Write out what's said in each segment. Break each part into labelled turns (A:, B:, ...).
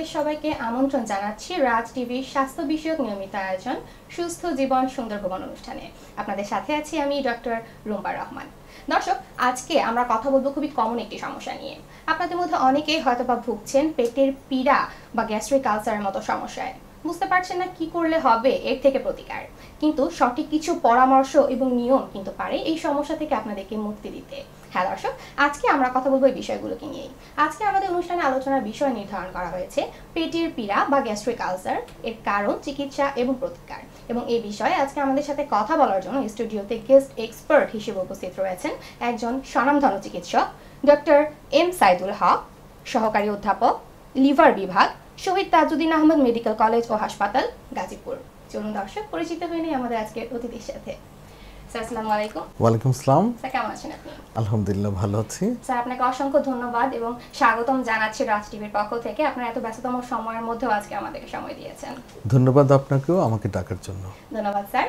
A: আপনাদের সবাইকে আমন্ত্রণ জানাচ্ছি রাজ টিভি স্বাস্থ্য বিষয়ক নিয়মিত আয়োজন সুস্থ জীবন সুন্দর ভবন অনুষ্ঠানে আপনাদের সাথে আছি আমি ডক্টর রুম্বা রহমান দর্শক আজকে আমরা কথা বলবো খুবই কমন একটি সমস্যা নিয়ে আপনাদের মধ্যে অনেকেই বা ভুগছেন পেটের পীড়া বা গ্যাস্ট্রিক আলসারের মতো সমস্যায় বুঝতে পারছেন না কি করলে হবে এর থেকে প্রতিকার কিন্তু সঠিক কিছু পরামর্শ এবং নিয়ম কিন্তু পারে এই সমস্যা থেকে আপনাদেরকে মুক্তি দিতে হ্যাঁ দর্শক আজকে আমরা কথা বলবো এই বিষয়গুলোকে নিয়েই আজকে আমাদের অনুষ্ঠানে আলোচনার বিষয় নির্ধারণ করা হয়েছে পেটের পীড়া বা গ্যাস্ট্রিক আলসার এর কারণ চিকিৎসা এবং প্রতিকার এবং এই বিষয়ে আজকে আমাদের সাথে কথা বলার জন্য স্টুডিওতে গেস্ট এক্সপার্ট হিসেবে উপস্থিত রয়েছেন একজন স্বনামধন চিকিৎসক ডক্টর এম সাইদুল হক সহকারী অধ্যাপক লিভার বিভাগ শহীদ তাজুদ্দিন আহমদ মেডিকেল কলেজ ও হাসপাতাল গাজীপুর চলুন দর্শক পরিচিত হয়ে নেই আমাদের আজকের অতিথির সাথে আসসালামু আলাইকুম
B: ওয়ালাইকুম আসসালাম কেমন আছেন আলহামদুলিল্লাহ ভালো আছি
A: আপনাকে অসংখ্য ধন্যবাদ এবং স্বাগতম পক্ষ থেকে এত সময়ের মধ্যেও আজকে আমাদেরকে সময় দিয়েছেন
B: ধন্যবাদ আপনাকেও আমাকে ডাকার জন্য
A: ধন্যবাদ স্যার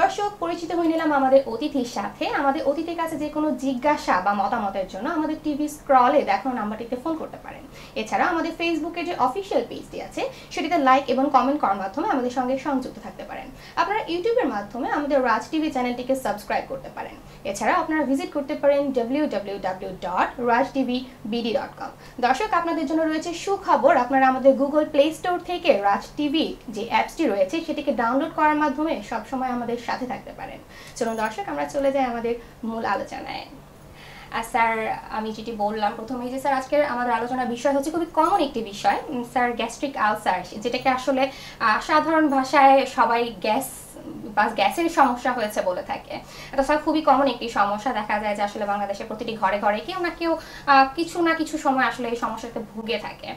A: দর্শক পরিচিত হয়ে নিলাম আমাদের অতিথির সাথে আমাদের অতিথির কাছে যে কোনো জিজ্ঞাসা বা মতামতের জন্য আমাদের টিভি স্ক্রলে দেখানো নাম্বারটিতে ফোন করতে পারেন এছাড়াও আমাদের ফেসবুকের যে অফিসিয়াল পেজটি আছে সেটিতে লাইক এবং কমেন্ট করার মাধ্যমে আমাদের সঙ্গে সংযুক্ত থাকতে পারেন আপনারা ইউটিউবের মাধ্যমে আমাদের রাজ টিভি চ্যানেলটিকে সাবস্ক্রাইব করতে পারেন এছাড়া আপনারা ভিজিট করতে পারেন W W W dot Raj TV BD dot com দর্শক আপনাদের জন্য রয়েছে সুখবর আপনারা আমাদের গুগল প্লে স্টোর থেকে রাজ টিভি যে অ্যাপসটি রয়েছে সেটিকে ডাউনলোড করার মাধ্যমে সবসময় আমাদের সাথে থাকতে পারেন চলুন দর্শক আমরা চলে যাই আমাদের মূল আলোচনায় আর স্যার আমি যেটি বললাম প্রথমেই যে স্যার আজকের আমাদের আলোচনার বিষয় হচ্ছে খুবই কমন একটি বিষয় স্যার গ্যাস্ট্রিক আলসার যেটাকে আসলে সাধারণ ভাষায় সবাই গ্যাস বা গ্যাসের সমস্যা হয়েছে বলে থাকে এটা স্যার খুবই কমন একটি সমস্যা দেখা যায় যে আসলে বাংলাদেশের প্রতিটি ঘরে ঘরে কেউ না কেউ কিছু না কিছু সময় আসলে এই সমস্যাতে ভুগে থাকে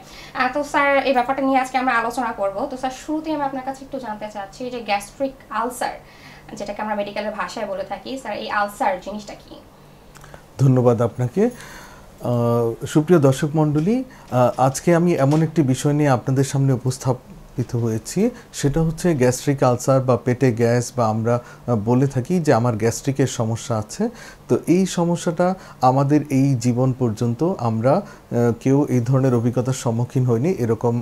A: তো স্যার এই ব্যাপারটা নিয়ে আজকে আমরা আলোচনা করব তো স্যার শুরুতেই আমি আপনার কাছে একটু জানতে চাচ্ছি যে গ্যাস্ট্রিক আলসার যেটাকে আমরা মেডিকেলের ভাষায় বলে থাকি স্যার এই আলসার জিনিসটা কি
B: ধন্যবাদ আপনাকে সুপ্রিয় দর্শক মণ্ডলী আজকে আমি এমন একটি বিষয় নিয়ে আপনাদের সামনে উপস্থাপন লাভান্বিত হয়েছি সেটা হচ্ছে গ্যাস্ট্রিক আলসার বা পেটে গ্যাস বা আমরা বলে থাকি যে আমার গ্যাস্ট্রিকের সমস্যা আছে তো এই সমস্যাটা আমাদের এই জীবন পর্যন্ত আমরা কেউ এই ধরনের অভিজ্ঞতার সম্মুখীন হয়নি এরকম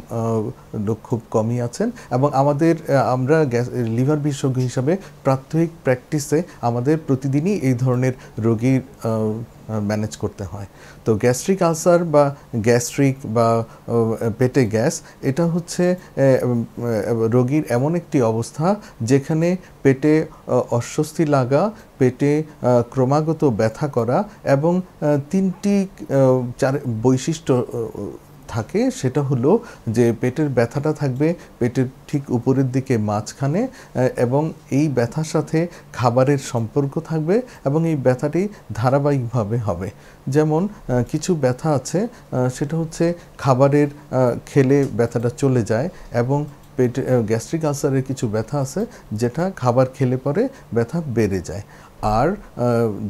B: লোক খুব কমই আছেন এবং আমাদের আমরা গ্যাস লিভার বিশেষজ্ঞ হিসাবে প্রাত্যহিক প্র্যাকটিসে আমাদের প্রতিদিনই এই ধরনের রোগীর ম্যানেজ করতে হয় তো গ্যাস্ট্রিক আলসার বা গ্যাস্ট্রিক বা পেটে গ্যাস এটা হচ্ছে রোগীর এমন একটি অবস্থা যেখানে পেটে অস্বস্তি লাগা পেটে ক্রমাগত ব্যথা করা এবং তিনটি চার বৈশিষ্ট্য থাকে সেটা হলো যে পেটের ব্যথাটা থাকবে পেটের ঠিক উপরের দিকে মাঝখানে এবং এই ব্যথার সাথে খাবারের সম্পর্ক থাকবে এবং এই ব্যথাটি ধারাবাহিকভাবে হবে যেমন কিছু ব্যথা আছে সেটা হচ্ছে খাবারের খেলে ব্যথাটা চলে যায় এবং পেটে গ্যাস্ট্রিক আলসারের কিছু ব্যথা আছে যেটা খাবার খেলে পরে ব্যথা বেড়ে যায় আর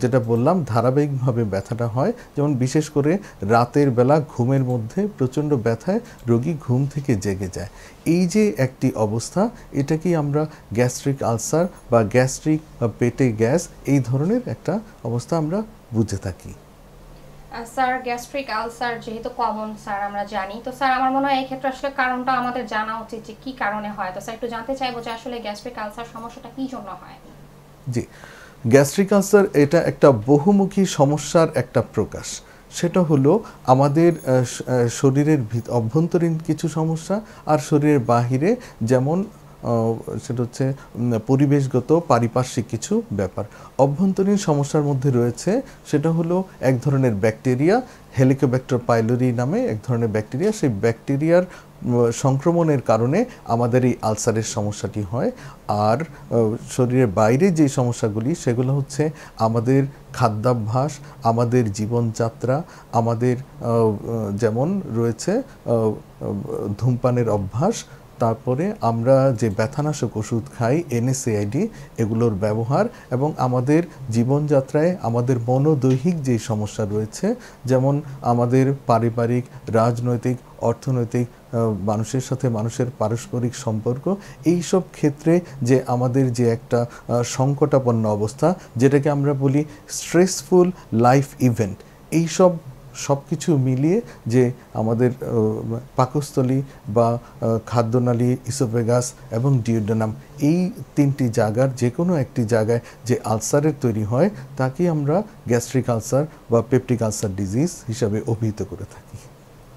B: যেটা বললাম ধারাবাহিকভাবে ব্যথাটা হয় যেমন বিশেষ করে রাতের বেলা ঘুমের মধ্যে প্রচণ্ড ব্যথায় রোগী ঘুম থেকে জেগে যায় এই যে একটি অবস্থা এটাকেই আমরা গ্যাস্ট্রিক আলসার বা গ্যাস্ট্রিক বা পেটে গ্যাস এই ধরনের একটা অবস্থা আমরা বুঝে থাকি
A: স্যার গ্যাস্ট্রিক আলসার যেহেতু কমন স্যার আমরা জানি তো স্যার আমার মনে হয় এই ক্ষেত্রে আসলে কারণটা আমাদের জানা উচিত যে কী কারণে হয় তো স্যার একটু জানতে চাইবো যে আসলে গ্যাস্ট্রিক আলসার সমস্যাটা কী জন্য হয়
B: জি গ্যাস্ট্রিক আলসার এটা একটা বহুমুখী সমস্যার একটা প্রকাশ সেটা হলো আমাদের শরীরের অভ্যন্তরীণ কিছু সমস্যা আর শরীরের বাহিরে যেমন সেটা হচ্ছে পরিবেশগত পারিপার্শ্বিক কিছু ব্যাপার অভ্যন্তরীণ সমস্যার মধ্যে রয়েছে সেটা হলো এক ধরনের ব্যাকটেরিয়া হেলিকোব্যাক্টর পাইলোরি নামে এক ধরনের ব্যাকটেরিয়া সেই ব্যাকটেরিয়ার সংক্রমণের কারণে আমাদের এই আলসারের সমস্যাটি হয় আর শরীরের বাইরে যে সমস্যাগুলি সেগুলো হচ্ছে আমাদের খাদ্যাভ্যাস আমাদের জীবনযাত্রা আমাদের যেমন রয়েছে ধূমপানের অভ্যাস তারপরে আমরা যে ব্যথানাশক ওষুধ খাই এনএসএআইডি এগুলোর ব্যবহার এবং আমাদের জীবনযাত্রায় আমাদের মনোদৈহিক যে সমস্যা রয়েছে যেমন আমাদের পারিবারিক রাজনৈতিক অর্থনৈতিক মানুষের সাথে মানুষের পারস্পরিক সম্পর্ক এই সব ক্ষেত্রে যে আমাদের যে একটা সংকটাপন্ন অবস্থা যেটাকে আমরা বলি স্ট্রেসফুল লাইফ ইভেন্ট এইসব সব কিছু মিলিয়ে যে আমাদের পাকস্থলী বা খাদ্যনালী ইসোফেগাস এবং ডিওডোনাম এই তিনটি জায়গার যে কোনো একটি জায়গায় যে আলসারের তৈরি হয় তাকে আমরা গ্যাস্ট্রিক আলসার বা পেপটিক আলসার ডিজিজ হিসাবে অভিহিত করে থাকি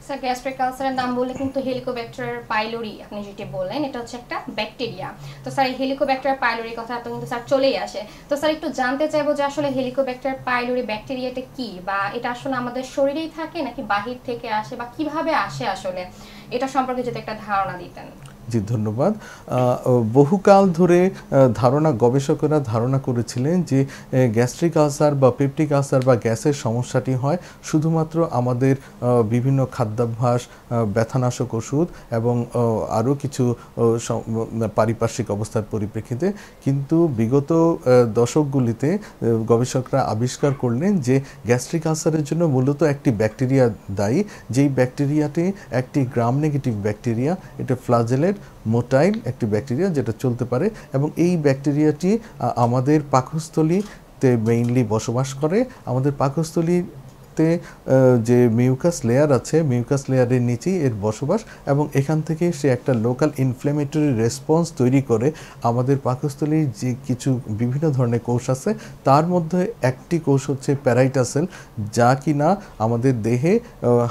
A: স্যার গ্যাস্ট্রিক আলসারের নাম বলে কিন্তু হেলিকোব্যাক্টার পাইলোরি আপনি যেটি বললেন এটা হচ্ছে একটা ব্যাকটেরিয়া তো স্যার এই হেলিকোব্যাক্টার পাইলোরি কথা তো কিন্তু স্যার চলেই আসে তো স্যার একটু জানতে চাইবো যে আসলে হেলিকোব্যাক্টার পাইলোরি ব্যাকটেরিয়াটা কি বা এটা আসলে আমাদের শরীরেই থাকে নাকি বাহির থেকে আসে বা কিভাবে আসে আসলে এটা সম্পর্কে যদি একটা ধারণা দিতেন
B: জি ধন্যবাদ বহুকাল ধরে ধারণা গবেষকেরা ধারণা করেছিলেন যে গ্যাস্ট্রিক আলসার বা পেপটিক আলসার বা গ্যাসের সমস্যাটি হয় শুধুমাত্র আমাদের বিভিন্ন খাদ্যাভ্যাস ব্যথানাশক ওষুধ এবং আরও কিছু পারিপার্শ্বিক অবস্থার পরিপ্রেক্ষিতে কিন্তু বিগত দশকগুলিতে গবেষকরা আবিষ্কার করলেন যে গ্যাস্ট্রিক আলসারের জন্য মূলত একটি ব্যাকটেরিয়া দায়ী যেই ব্যাকটেরিয়াটি একটি গ্রাম নেগেটিভ ব্যাকটেরিয়া এটা ফ্লাজেলেট মোটাইল একটি ব্যাকটেরিয়া যেটা চলতে পারে এবং এই ব্যাকটেরিয়াটি আমাদের পাকস্থলীতে মেইনলি বসবাস করে আমাদের পাকস্থলী তে যে মিউকাস লেয়ার আছে মিউকাস লেয়ারের নিচেই এর বসবাস এবং এখান থেকে সে একটা লোকাল ইনফ্ল্যামেটরি রেসপন্স তৈরি করে আমাদের পাকস্থলীর যে কিছু বিভিন্ন ধরনের কোষ আছে তার মধ্যে একটি কোষ হচ্ছে প্যারাইটাসেল যা কিনা আমাদের দেহে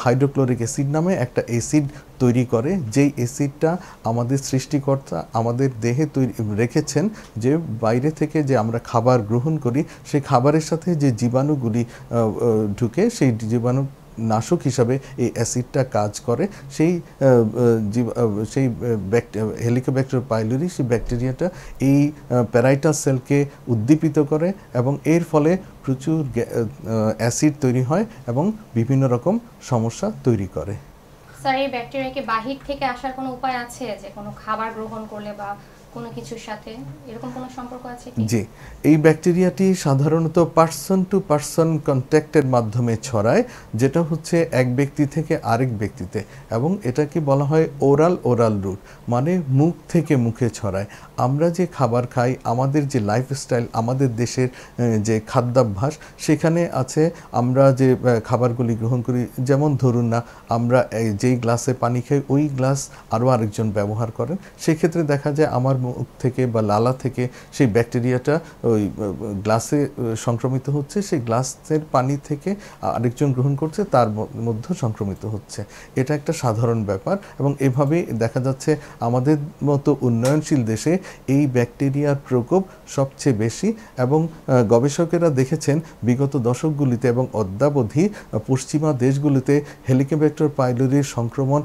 B: হাইড্রোক্লোরিক অ্যাসিড নামে একটা অ্যাসিড তৈরি করে যেই অ্যাসিডটা আমাদের সৃষ্টিকর্তা আমাদের দেহে তৈরি রেখেছেন যে বাইরে থেকে যে আমরা খাবার গ্রহণ করি সেই খাবারের সাথে যে জীবাণুগুলি ঢুকে সেই জীবাণু নাশক হিসাবে এই অ্যাসিডটা কাজ করে সেই সেই হেলিকোব্যাক্টার পাইলুরি সেই ব্যাকটেরিয়াটা এই প্যারাইটাস সেলকে উদ্দীপিত করে এবং এর ফলে প্রচুর অ্যাসিড তৈরি হয় এবং বিভিন্ন রকম সমস্যা তৈরি করে
A: স্যার এই ব্যাকটেরিয়াকে বাহির থেকে আসার কোনো উপায় আছে যে কোনো খাবার গ্রহণ করলে বা কোনো কিছুর সাথে এরকম কোনো সম্পর্ক আছে কি জি
B: এই ব্যাকটেরিয়াটি সাধারণত পার্সন টু পার্সন কন্ট্যাক্টের মাধ্যমে ছড়ায় যেটা হচ্ছে এক ব্যক্তি থেকে আরেক ব্যক্তিতে এবং এটাকে বলা হয় ওরাল ওরাল রুট মানে মুখ থেকে মুখে ছড়ায় আমরা যে খাবার খাই আমাদের যে লাইফস্টাইল আমাদের দেশের যে খাদ্যাভ্যাস সেখানে আছে আমরা যে খাবারগুলি গ্রহণ করি যেমন ধরুন না আমরা যেই গ্লাসে পানি খাই ওই গ্লাস আরও আরেকজন ব্যবহার করেন সেক্ষেত্রে দেখা যায় আমার থেকে বা লালা থেকে সেই ব্যাকটেরিয়াটা ওই গ্লাসে সংক্রমিত হচ্ছে সেই গ্লাসের পানি থেকে আরেকজন গ্রহণ করছে তার মধ্যে সংক্রমিত হচ্ছে এটা একটা সাধারণ ব্যাপার এবং এভাবে দেখা যাচ্ছে আমাদের মতো উন্নয়নশীল দেশে এই ব্যাকটেরিয়ার প্রকোপ সবচেয়ে বেশি এবং গবেষকেরা দেখেছেন বিগত দশকগুলিতে এবং অদ্যাবধি পশ্চিমা দেশগুলিতে হেলিকপ্টার পাইলোরির সংক্রমণ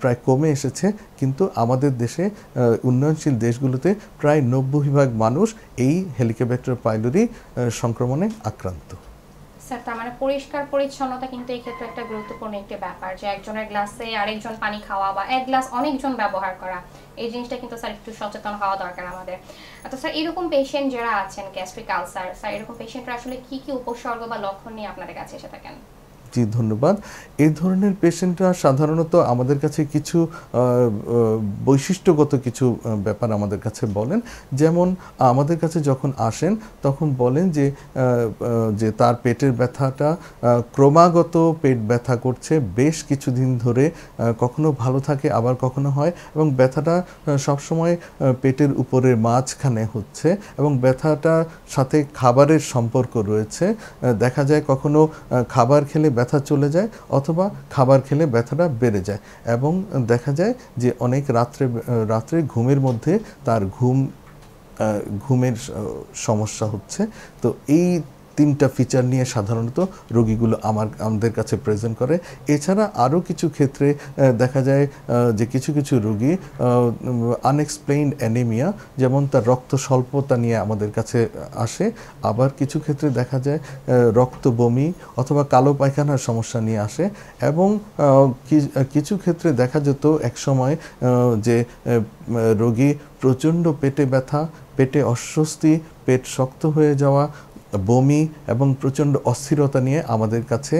B: প্রায় কমে এসেছে কিন্তু আমাদের দেশে উন্নয়নশীল দেশগুলোতে প্রায় নব্বই ভাগ মানুষ এই হেলিকোব্যাক্টার পাইলোরি সংক্রমণে আক্রান্ত
A: স্যার তার মানে পরিষ্কার পরিচ্ছন্নতা কিন্তু এক্ষেত্রে একটা গুরুত্বপূর্ণ একটি ব্যাপার যে একজনের গ্লাসে আরেকজন পানি খাওয়া বা এক গ্লাস অনেকজন ব্যবহার করা এই জিনিসটা কিন্তু স্যার একটু সচেতন হওয়া দরকার আমাদের তো আচ্ছা স্যার এরকম পেশেন্ট যারা আছেন গ্যাস্ট্রিক আলসার স্যার এরকম পেশেন্টরা আসলে কি কি উপসর্গ বা লক্ষণ নিয়ে আপনাদের কাছে এসে থাকেন
B: জি ধন্যবাদ এই ধরনের পেশেন্টরা সাধারণত আমাদের কাছে কিছু বৈশিষ্ট্যগত কিছু ব্যাপার আমাদের কাছে বলেন যেমন আমাদের কাছে যখন আসেন তখন বলেন যে যে তার পেটের ব্যথাটা ক্রমাগত পেট ব্যথা করছে বেশ কিছুদিন ধরে কখনো ভালো থাকে আবার কখনো হয় এবং ব্যথাটা সবসময় পেটের উপরের মাঝখানে হচ্ছে এবং ব্যথাটার সাথে খাবারের সম্পর্ক রয়েছে দেখা যায় কখনো খাবার খেলে ব্যথা চলে যায় অথবা খাবার খেলে ব্যথাটা বেড়ে যায় এবং দেখা যায় যে অনেক রাত্রে রাত্রে ঘুমের মধ্যে তার ঘুম ঘুমের সমস্যা হচ্ছে তো এই তিনটা ফিচার নিয়ে সাধারণত রোগীগুলো আমার আমাদের কাছে প্রেজেন্ট করে এছাড়া আরও কিছু ক্ষেত্রে দেখা যায় যে কিছু কিছু রোগী আনএক্সপ্লেইনড অ্যানিমিয়া যেমন তার রক্ত স্বল্পতা নিয়ে আমাদের কাছে আসে আবার কিছু ক্ষেত্রে দেখা যায় রক্ত বমি অথবা কালো পায়খানার সমস্যা নিয়ে আসে এবং কিছু ক্ষেত্রে দেখা যেত একসময় যে রোগী প্রচণ্ড পেটে ব্যথা পেটে অস্বস্তি পেট শক্ত হয়ে যাওয়া বমি এবং প্রচণ্ড অস্থিরতা নিয়ে আমাদের কাছে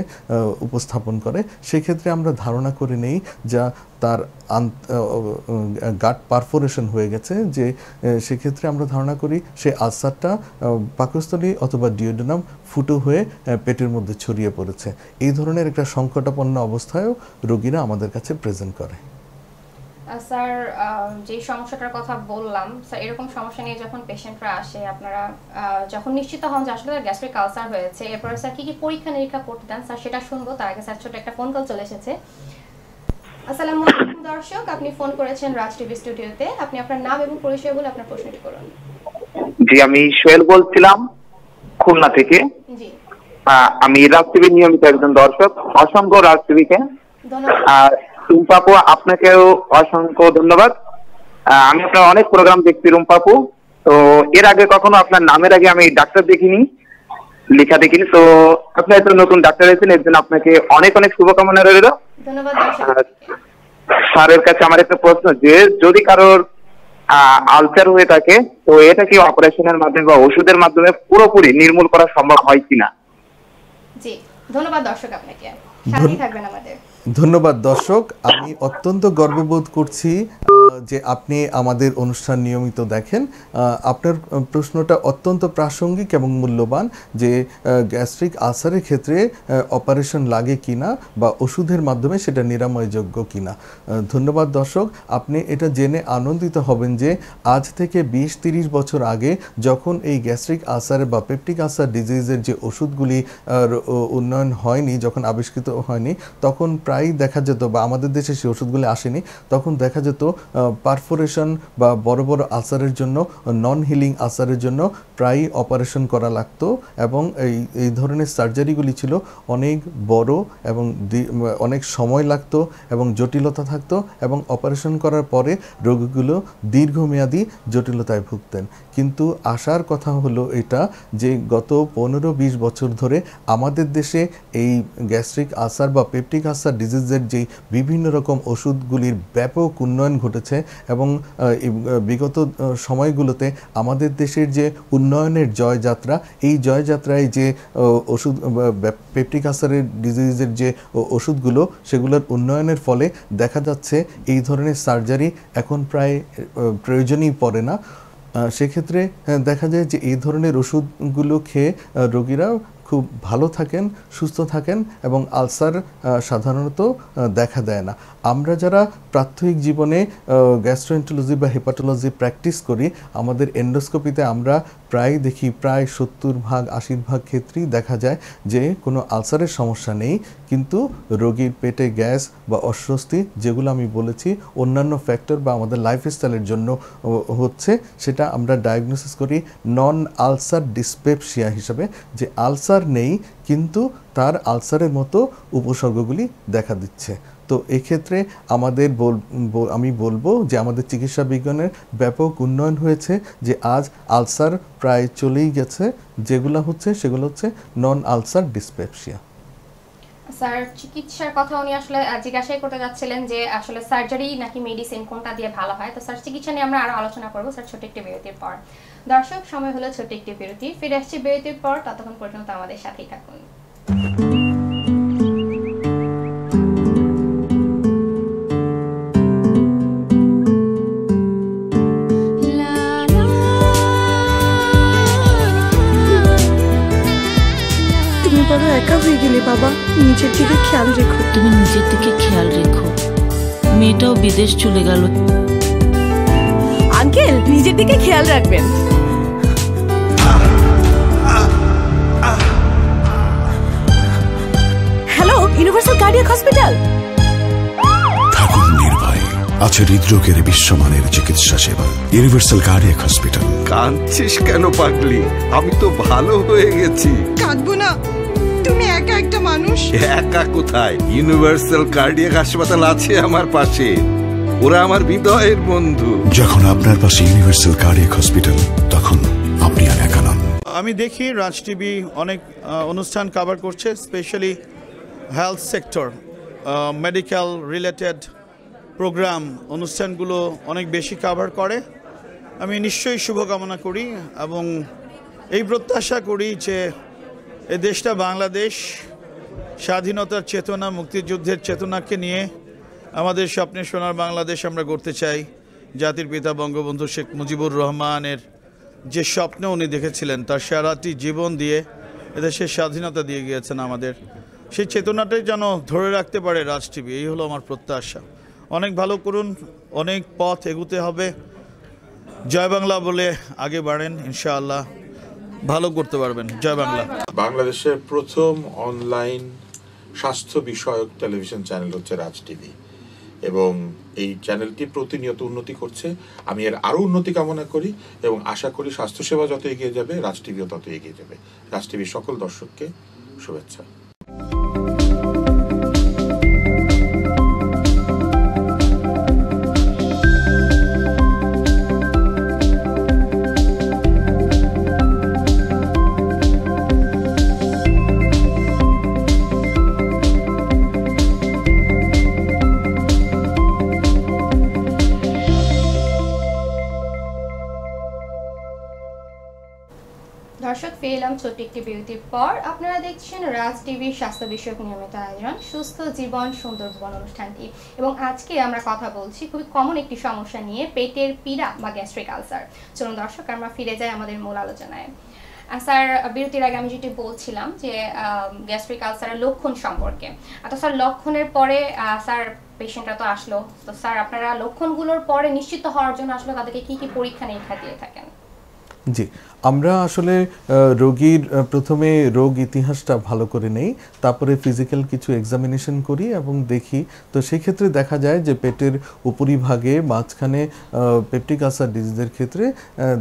B: উপস্থাপন করে সেক্ষেত্রে আমরা ধারণা করে নেই যা তার গাট পারফোরেশন হয়ে গেছে যে সেক্ষেত্রে আমরা ধারণা করি সে আলসারটা পাকস্থলী অথবা ডিওডোনাম ফুটো হয়ে পেটের মধ্যে ছড়িয়ে পড়েছে এই ধরনের একটা সংকটাপন্ন অবস্থায়ও রোগীরা আমাদের কাছে প্রেজেন্ট করে
A: স্যার যে সমস্যাটার কথা বললাম স্যার এরকম সমস্যা নিয়ে যখন পেশেন্টরা আসে আপনারা যখন নিশ্চিত হন যে আসলে গ্যাস্ট্রিক আলসার হয়েছে এরপরে স্যার কী কী পরীক্ষা নিরীক্ষা করতে দেন স্যার সেটা শুনবো তার আগে স্যার ছোট একটা ফোন কল চলে এসেছে আসসালামু আলাইকুম দর্শক আপনি ফোন করেছেন রাজ টিভি স্টুডিওতে আপনি আপনার নাম এবং পরিচয় বলে আপনার প্রশ্নটি করুন
B: জি আমি সোহেল বলছিলাম খুলনা থেকে জি আমি রাজ টিভি নিয়মিত একজন দর্শক অসংখ্য রাজ টিভিকে ধন্যবাদ রুম্পাপু আপনাকেও অসংখ্য ধন্যবাদ আমি আপনার অনেক প্রোগ্রাম দেখছি রুম্পাপু তো এর আগে কখনো আপনার নামের আগে আমি ডাক্তার দেখিনি লেখা দেখিনি তো আপনি একটা নতুন ডাক্তার হয়েছেন এর জন্য আপনাকে অনেক অনেক শুভকামনা রইল স্যারের কাছে আমার একটা প্রশ্ন যে যদি কারোর আলচার হয়ে থাকে তো এটা কি অপারেশনের মাধ্যমে বা ওষুধের মাধ্যমে পুরোপুরি নির্মূল করা সম্ভব হয় কিনা
A: জি ধন্যবাদ দর্শক আপনাকে সাথেই থাকবেন আমাদের
B: ধন্যবাদ দর্শক আমি অত্যন্ত গর্ববোধ করছি যে আপনি আমাদের অনুষ্ঠান নিয়মিত দেখেন আপনার প্রশ্নটা অত্যন্ত প্রাসঙ্গিক এবং মূল্যবান যে গ্যাস্ট্রিক আলসারের ক্ষেত্রে অপারেশন লাগে কিনা বা ওষুধের মাধ্যমে সেটা নিরাময়যোগ্য কিনা ধন্যবাদ দর্শক আপনি এটা জেনে আনন্দিত হবেন যে আজ থেকে বিশ তিরিশ বছর আগে যখন এই গ্যাস্ট্রিক আলসারের বা পেপটিক আলসার ডিজিজের যে ওষুধগুলি উন্নয়ন হয়নি যখন আবিষ্কৃত হয়নি তখন প্রায় দেখা যেত বা আমাদের দেশে সেই ওষুধগুলি আসেনি তখন দেখা যেত পারফোরেশন বা বড় বড় আলসারের জন্য নন হিলিং আলসারের জন্য প্রায়ই অপারেশন করা লাগতো এবং এই এই ধরনের সার্জারিগুলি ছিল অনেক বড় এবং অনেক সময় লাগতো এবং জটিলতা থাকতো এবং অপারেশন করার পরে রোগগুলো দীর্ঘমেয়াদী জটিলতায় ভুগতেন কিন্তু আসার কথা হলো এটা যে গত পনেরো বিশ বছর ধরে আমাদের দেশে এই গ্যাস্ট্রিক আলসার বা পেপটিক আলসার ডিজিজের যেই বিভিন্ন রকম ওষুধগুলির ব্যাপক উন্নয়ন ঘটেছে করেছে এবং বিগত সময়গুলোতে আমাদের দেশের যে উন্নয়নের জয়যাত্রা এই জয়যাত্রায় যে ওষুধ পেপটিক আসারের ডিজিজের যে ওষুধগুলো সেগুলোর উন্নয়নের ফলে দেখা যাচ্ছে এই ধরনের সার্জারি এখন প্রায় প্রয়োজনই পড়ে না সেক্ষেত্রে হ্যাঁ, দেখা যায় যে এই ধরনের ওষুধগুলো খেয়ে রোগীরা খুব ভালো থাকেন সুস্থ থাকেন এবং আলসার সাধারণত দেখা দেয় না আমরা যারা প্রাত্যহিক জীবনে গ্যাস্ট্রোএন্টোলজি বা হেপাটোলজি প্র্যাকটিস করি আমাদের এন্ডোস্কোপিতে আমরা প্রায় দেখি প্রায় সত্তর ভাগ আশির ভাগ ক্ষেত্রেই দেখা যায় যে কোনো আলসারের সমস্যা নেই কিন্তু রোগীর পেটে গ্যাস বা অস্বস্তি যেগুলো আমি বলেছি অন্যান্য ফ্যাক্টর বা আমাদের লাইফস্টাইলের জন্য হচ্ছে সেটা আমরা ডায়াগনোসিস করি নন আলসার ডিসপেপসিয়া হিসাবে যে আলসার নেই কিন্তু তার আলসারের মতো উপসর্গগুলি দেখা দিচ্ছে তো এক্ষেত্রে আমাদের আমি বলবো যে আমাদের চিকিৎসা বিজ্ঞানের ব্যাপক উন্নয়ন হয়েছে যে আজ আলসার প্রায় চলেই গেছে যেগুলো হচ্ছে সেগুলো হচ্ছে নন আলসার ডিসপেপসিয়া
A: স্যার চিকিৎসার কথা উনি আসলে জিজ্ঞাসাই করতে যাচ্ছিলেন যে আসলে সার্জারি নাকি মেডিসিন কোনটা দিয়ে ভালো হয় তো স্যার চিকিৎসা নিয়ে আমরা আরো আলোচনা করবো স্যার ছোট একটি বিরতির পর দর্শক সময় হলো ছোট একটি বিরতি ফিরে আসছি বিরতির পর ততক্ষণ পর্যন্ত আমাদের সাথেই থাকুন বাবা নিজের দিকে খেয়াল রেখো তুমি নিজের দিকে খেয়াল রেখো মেয়েটাও বিদেশ চলে গেল আঙ্কেল নিজের দিকে খেয়াল রাখবেন হ্যালো ইউনিভার্সাল কার্ডিয়াক হসপিটাল
B: থাকুন নির্ভয় আছে হৃদরোগের বিশ্বমানের চিকিৎসা সেবা ইউনিভার্সাল কার্ডিয়াক হসপিটাল কাঁদছিস কেন পাগলি আমি তো ভালো হয়ে গেছি কাঁদবো না
A: তুমি একা একটা মানুষ
B: একা কোথায় ইউনিভার্সাল কার্ডিয়াক হাসপাতাল আছে আমার পাশে ওরা আমার হৃদয়ের বন্ধু যখন আপনার পাশে ইউনিভার্সাল কার্ডিয়াক হসপিটাল তখন আপনি আর একা নন আমি দেখি রাজ টিভি অনেক অনুষ্ঠান কভার করছে specially health sector medical related programme অনুষ্ঠানগুলো অনেক বেশি কভার করে আমি নিশ্চয়ই শুভকামনা করি এবং এই প্রত্যাশা করি যে এ দেশটা বাংলাদেশ স্বাধীনতার চেতনা মুক্তিযুদ্ধের চেতনাকে নিয়ে আমাদের স্বপ্নে সোনার বাংলাদেশ আমরা গড়তে চাই জাতির পিতা বঙ্গবন্ধু শেখ মুজিবুর রহমানের যে স্বপ্ন উনি দেখেছিলেন তার সারাটি জীবন দিয়ে এদেশের স্বাধীনতা দিয়ে গিয়েছেন আমাদের সেই চেতনাটাই যেন ধরে রাখতে পারে রাজ টিভি এই হলো আমার প্রত্যাশা অনেক ভালো করুন অনেক পথ এগুতে হবে জয় বাংলা বলে আগে বাড়েন ইনশাআল্লাহ ভালো করতে পারবেন জয় বাংলা বাংলাদেশের প্রথম অনলাইন স্বাস্থ্য বিষয়ক টেলিভিশন চ্যানেল হচ্ছে রাজ টিভি এবং এই চ্যানেলটি প্রতিনিয়ত উন্নতি করছে আমি এর আরও উন্নতি কামনা করি এবং আশা করি স্বাস্থ্যসেবা যত এগিয়ে যাবে রাজ টিভিও তত এগিয়ে যাবে রাজ টিভির সকল দর্শককে শুভেচ্ছা
A: ছোট্ট একটি বিরতির পর আপনারা দেখছেন রাজ টিভির স্বাস্থ্য বিষয়ক নিয়মিত আয়োজন সুস্থ জীবন সুন্দর জীবন অনুষ্ঠানটি এবং আজকে আমরা কথা বলছি খুবই কমন একটি সমস্যা নিয়ে পেটের পীড়া বা গ্যাস্ট্রিক আলসার চলুন দর্শক আমরা ফিরে যাই আমাদের মূল আলোচনায় স্যার বিরতির আগে আমি যেটি বলছিলাম যে গ্যাস্ট্রিক আলসারের লক্ষণ সম্পর্কে তো স্যার লক্ষণের পরে স্যার পেশেন্টরা তো আসলো তো স্যার আপনারা লক্ষণগুলোর পরে নিশ্চিত হওয়ার জন্য আসলে তাদেরকে কি কি পরীক্ষা নিরীক্ষা দিয়ে থাকেন
B: জি আমরা আসলে রোগীর প্রথমে রোগ ইতিহাসটা ভালো করে নেই তারপরে ফিজিক্যাল কিছু এক্সামিনেশন করি এবং দেখি তো সেক্ষেত্রে দেখা যায় যে পেটের উপরিভাগে মাঝখানে পেপটিক আসার ডিজিজের ক্ষেত্রে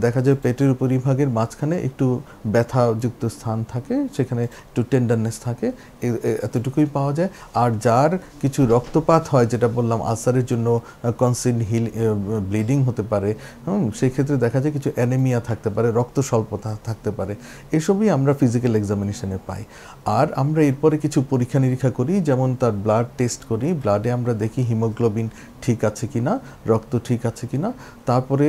B: দেখা যায় পেটের উপরিভাগের মাঝখানে একটু ব্যথাযুক্ত স্থান থাকে সেখানে একটু টেন্ডারনেস থাকে এতটুকুই পাওয়া যায় আর যার কিছু রক্তপাত হয় যেটা বললাম আসারের জন্য কনসেন্ট হিল ব্লিডিং হতে পারে হুম সেক্ষেত্রে দেখা যায় কিছু অ্যানেমিয়া থাকতে পারে রক্ত স্বল্পতা থাকতে পারে এসবই আমরা ফিজিক্যাল এক্সামিনেশনে পাই আর আমরা এরপরে কিছু পরীক্ষা নিরীক্ষা করি যেমন তার ব্লাড টেস্ট করি ব্লাডে আমরা দেখি হিমোগ্লোবিন ঠিক আছে কি না রক্ত ঠিক আছে কি না তারপরে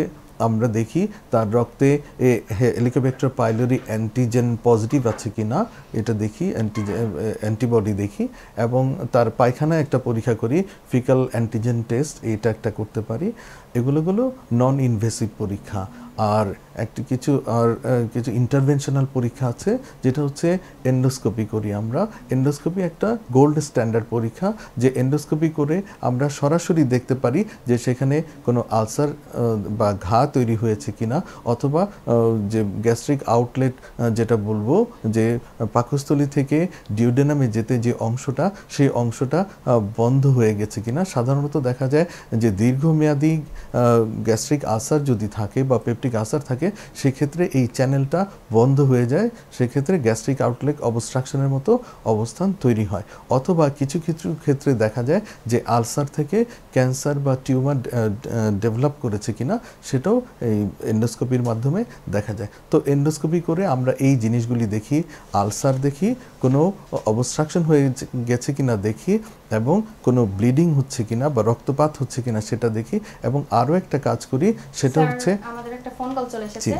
B: আমরা দেখি তার রক্তে এ হেলিকোব্যাক্টার পাইলরি অ্যান্টিজেন পজিটিভ আছে কি না এটা দেখি অ্যান্টিবডি দেখি এবং তার পায়খানা একটা পরীক্ষা করি ফিকাল অ্যান্টিজেন টেস্ট এটা একটা করতে পারি এগুলোগুলো নন ইনভেসিভ পরীক্ষা আর একটি কিছু আর কিছু ইন্টারভেনশনাল পরীক্ষা আছে যেটা হচ্ছে এন্ডোস্কোপি করি আমরা এন্ডোস্কোপি একটা গোল্ড স্ট্যান্ডার্ড পরীক্ষা যে এন্ডোস্কোপি করে আমরা সরাসরি দেখতে পারি যে সেখানে কোনো আলসার বা ঘা তৈরি হয়েছে কিনা অথবা যে গ্যাস্ট্রিক আউটলেট যেটা বলবো যে পাকস্থলী থেকে ডিউডেনামে যেতে যে অংশটা সেই অংশটা বন্ধ হয়ে গেছে কিনা সাধারণত দেখা যায় যে দীর্ঘমেয়াদী গ্যাস্ট্রিক আলসার যদি থাকে বা গ্যাস্ট্রিক আসার থাকে সেক্ষেত্রে এই চ্যানেলটা বন্ধ হয়ে যায় সেক্ষেত্রে গ্যাস্ট্রিক আউটলেক অবস্ট্রাকশনের মতো অবস্থান তৈরি হয় অথবা কিছু কিছু ক্ষেত্রে দেখা যায় যে আলসার থেকে ক্যান্সার বা টিউমার ডেভেলপ করেছে কিনা সেটাও এই এন্ডোস্কোপির মাধ্যমে দেখা যায় তো এন্ডোস্কোপি করে আমরা এই জিনিসগুলি দেখি আলসার দেখি কোনো অবস্ট্রাকশন হয়ে গেছে কিনা দেখি এবং কোনো ব্লিডিং হচ্ছে কিনা বা রক্তপাত হচ্ছে কিনা সেটা দেখি এবং আরও একটা কাজ করি সেটা হচ্ছে ফোন কল চলে এসেছে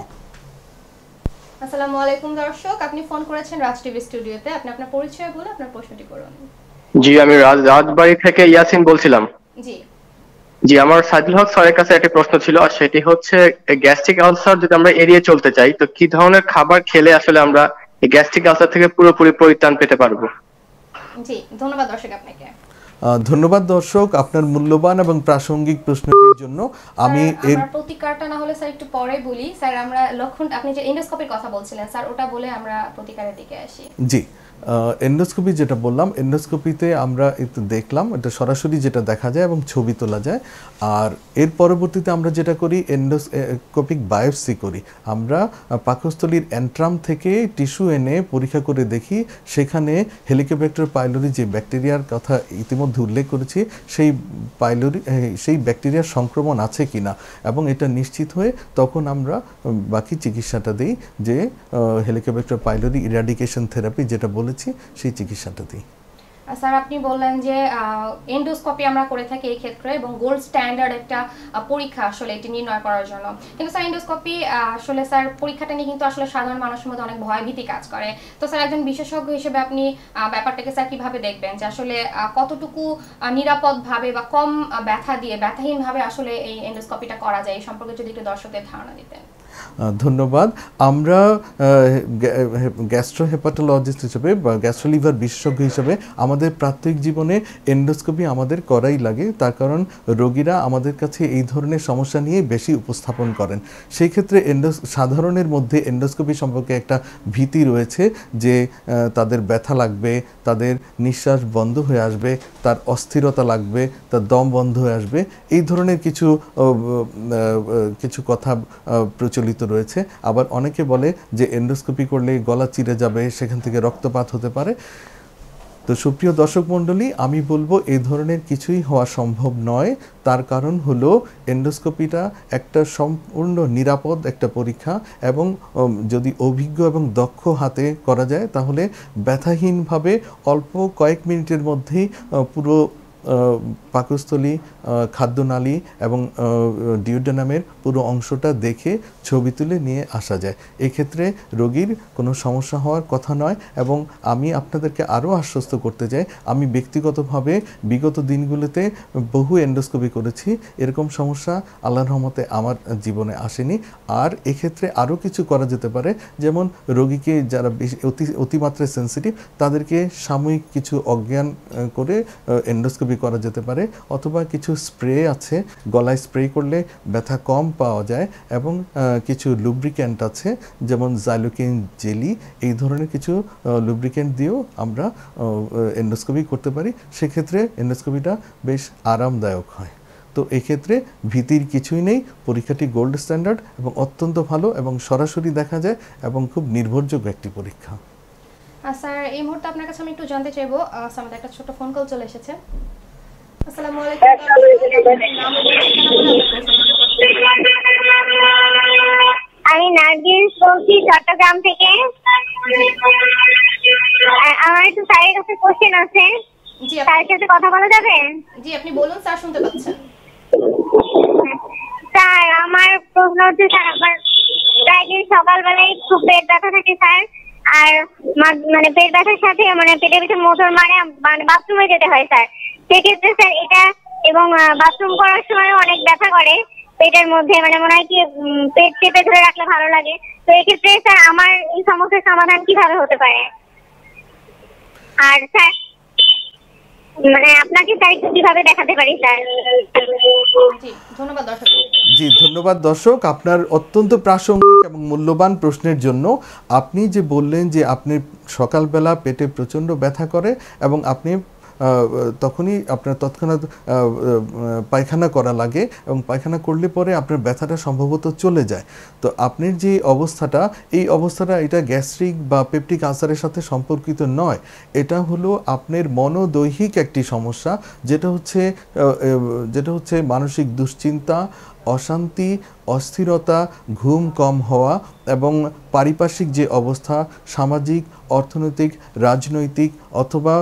A: আসসালামু আলাইকুম দর্শক আপনি ফোন করেছেন রাজ টিভি স্টুডিওতে আপনি আপনার পরিচয় বলে আপনার প্রশ্নটি করুন
B: জি আমি রাজবাড়ি থেকে ইয়াসিন বলছিলাম জি জি আমার সাইদুল হক স্যারের কাছে একটা প্রশ্ন ছিল আর সেটি হচ্ছে গ্যাস্ট্রিক আলসার যদি আমরা এড়িয়ে চলতে চাই তো কি ধরনের খাবার খেলে আসলে আমরা গ্যাস্ট্রিক আলসার থেকে পুরোপুরি পরিত্রাণ পেতে পারবো
A: জি ধন্যবাদ দর্শক আপনাকে
B: ধন্যবাদ দর্শক আপনার মূল্যবান এবং প্রাসঙ্গিক প্রশ্নটির জন্য আমি এর
A: প্রতিকারটা না হলে স্যার একটু পরে বলি স্যার আমরা লক্ষণ আপনি যে এন্ডোস্কোপির কথা বলছিলেন স্যার ওটা বলে আমরা প্রতিকারের দিকে আসি
B: জি এন্ডোস্কোপি যেটা বললাম এন্ডোস্কোপিতে আমরা একটু দেখলাম এটা সরাসরি যেটা দেখা যায় এবং ছবি তোলা যায় আর এর পরবর্তীতে আমরা যেটা করি এন্ডোস্কোপিক বায়োপসি করি আমরা পাকস্থলীর অ্যান্ট্রাম থেকে টিস্যু এনে পরীক্ষা করে দেখি সেখানে হেলিকপ্টার পাইলোরি যে ব্যাকটেরিয়ার কথা ইতিমধ্যে উল্লেখ করেছি সেই পাইলোরি সেই ব্যাকটেরিয়ার সংক্রমণ আছে কি না এবং এটা নিশ্চিত হয়ে তখন আমরা বাকি চিকিৎসাটা দিই যে হেলিকপ্টার পাইলোরি ইরাডিকেশন থেরাপি যেটা বলে বলেছি সেই চিকিৎসাটা দিই
A: স্যার আপনি বললেন যে এন্ডোস্কোপি আমরা করে থাকি এই ক্ষেত্রে এবং গোল্ড স্ট্যান্ডার্ড একটা পরীক্ষা আসলে এটি নির্ণয় করার জন্য কিন্তু স্যার এন্ডোস্কোপি আসলে স্যার পরীক্ষাটা নিয়ে কিন্তু আসলে সাধারণ মানুষের মধ্যে অনেক ভয়ভীতি কাজ করে তো স্যার একজন বিশেষজ্ঞ হিসেবে আপনি ব্যাপারটাকে স্যার কিভাবে দেখবেন যে আসলে কতটুকু নিরাপদভাবে বা কম ব্যথা দিয়ে ব্যথাহীনভাবে আসলে এই এন্ডোস্কোপিটা করা যায় এই সম্পর্কে যদি একটু দর্শকদের ধারণা দিতেন
B: ধন্যবাদ আমরা গ্যাস্ট্রো হেপাটোলজিস্ট হিসেবে বা গ্যাস্ট্রো লিভার বিশেষজ্ঞ হিসেবে আমাদের প্রাত্যিক জীবনে এন্ডোস্কোপি আমাদের করাই লাগে তার কারণ রোগীরা আমাদের কাছে এই ধরনের সমস্যা নিয়ে বেশি উপস্থাপন করেন সেই ক্ষেত্রে এন্ডোস সাধারণের মধ্যে এন্ডোস্কোপি সম্পর্কে একটা ভীতি রয়েছে যে তাদের ব্যথা লাগবে তাদের নিঃশ্বাস বন্ধ হয়ে আসবে তার অস্থিরতা লাগবে তার দম বন্ধ হয়ে আসবে এই ধরনের কিছু কিছু কথা প্রচলিত জড়িত রয়েছে আবার অনেকে বলে যে এন্ডোস্কোপি করলে গলা চিরে যাবে সেখান থেকে রক্তপাত হতে পারে তো সুপ্রিয় দর্শক মণ্ডলী আমি বলবো এই ধরনের কিছুই হওয়া সম্ভব নয় তার কারণ হলো এন্ডোস্কোপিটা একটা সম্পূর্ণ নিরাপদ একটা পরীক্ষা এবং যদি অভিজ্ঞ এবং দক্ষ হাতে করা যায় তাহলে ব্যথাহীনভাবে অল্প কয়েক মিনিটের মধ্যেই পুরো পাকস্থলী খাদ্যনালী এবং ডিওডেনামের পুরো অংশটা দেখে ছবি তুলে নিয়ে আসা যায় এক্ষেত্রে রোগীর কোনো সমস্যা হওয়ার কথা নয় এবং আমি আপনাদেরকে আরও আশ্বস্ত করতে চাই আমি ব্যক্তিগতভাবে বিগত দিনগুলোতে বহু এন্ডোস্কোপি করেছি এরকম সমস্যা আল্লাহ রহমতে আমার জীবনে আসেনি আর এক্ষেত্রে আরও কিছু করা যেতে পারে যেমন রোগীকে যারা বেশি অতি অতিমাত্রায় সেন্সিটিভ তাদেরকে সাময়িক কিছু অজ্ঞান করে এন্ডোস্কোপি করা যেতে পারে পারে অথবা কিছু স্প্রে আছে গলায় স্প্রে করলে ব্যথা কম পাওয়া যায় এবং কিছু লুব্রিক্যান্ট আছে যেমন জাইলোকিন জেলি এই ধরনের কিছু লুব্রিক্যান্ট দিয়েও আমরা এন্ডোস্কোপি করতে পারি সেক্ষেত্রে এন্ডোস্কোপিটা বেশ আরামদায়ক হয় তো এক্ষেত্রে ভীতির কিছুই নেই পরীক্ষাটি গোল্ড স্ট্যান্ডার্ড এবং অত্যন্ত ভালো এবং সরাসরি দেখা যায় এবং খুব নির্ভরযোগ্য একটি পরীক্ষা
A: স্যার এই মুহূর্তে আপনার কাছে আমি একটু জানতে চাইবো আমাদের একটা ছোট ফোন কল চলে এসেছে আমি নার্গিস বলছি চট্টগ্রাম থেকে আমার একটু স্যারের কাছে কোশ্চেন আছে স্যারের সাথে কথা বলা যাবে জি আপনি বলুন স্যার শুনতে পাচ্ছেন স্যার আমার প্রশ্ন হচ্ছে স্যার আমার প্রায় দিন সকালবেলায় খুব পেট ব্যথা থাকে স্যার আর মানে পেট ব্যথার সাথে মানে পেটের পিছনে মোটর মারে মানে বাথরুমে যেতে হয় স্যার সেক্ষেত্রে স্যার এটা এবং বাথরুম করার সময় অনেক ব্যথা করে পেটের মধ্যে মানে মনে হয় কি পেট চেপে ধরে রাখলে ভালো লাগে তো এক্ষেত্রে স্যার আমার এই সমস্যার সমাধান কিভাবে হতে পারে আর স্যার মানে
B: জি ধন্যবাদ দর্শক আপনার অত্যন্ত প্রাসঙ্গিক এবং মূল্যবান প্রশ্নের জন্য আপনি যে বললেন যে আপনি সকালবেলা পেটে প্রচন্ড ব্যথা করে এবং আপনি তখনই আপনার তৎক্ষণাৎ পায়খানা করা লাগে এবং পায়খানা করলে পরে আপনার ব্যথাটা সম্ভবত চলে যায় তো আপনার যে অবস্থাটা এই অবস্থাটা এটা গ্যাস্ট্রিক বা পেপটিক আসারের সাথে সম্পর্কিত নয় এটা হলো আপনার মনোদৈহিক একটি সমস্যা যেটা হচ্ছে যেটা হচ্ছে মানসিক দুশ্চিন্তা অশান্তি অস্থিরতা ঘুম কম হওয়া এবং পারিপার্শ্বিক যে অবস্থা সামাজিক অর্থনৈতিক রাজনৈতিক অথবা